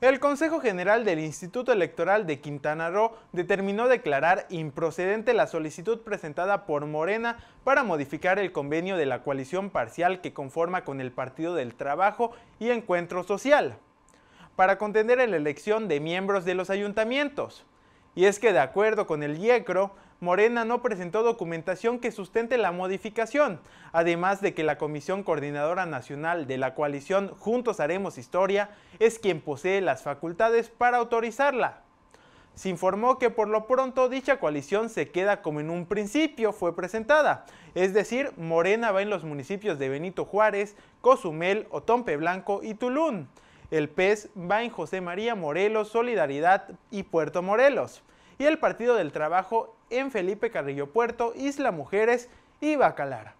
El Consejo General del Instituto Electoral de Quintana Roo determinó declarar improcedente la solicitud presentada por Morena para modificar el convenio de la coalición parcial que conforma con el Partido del Trabajo y Encuentro Social para contender la elección de miembros de los ayuntamientos. Y es que de acuerdo con el IECRO, Morena no presentó documentación que sustente la modificación, además de que la Comisión Coordinadora Nacional de la coalición Juntos Haremos Historia es quien posee las facultades para autorizarla. Se informó que por lo pronto dicha coalición se queda como en un principio fue presentada, es decir, Morena va en los municipios de Benito Juárez, Cozumel, Otompe Blanco y Tulum. El PES va en José María Morelos, Solidaridad y Puerto Morelos. Y el Partido del Trabajo en Felipe Carrillo Puerto, Isla Mujeres y Bacalar.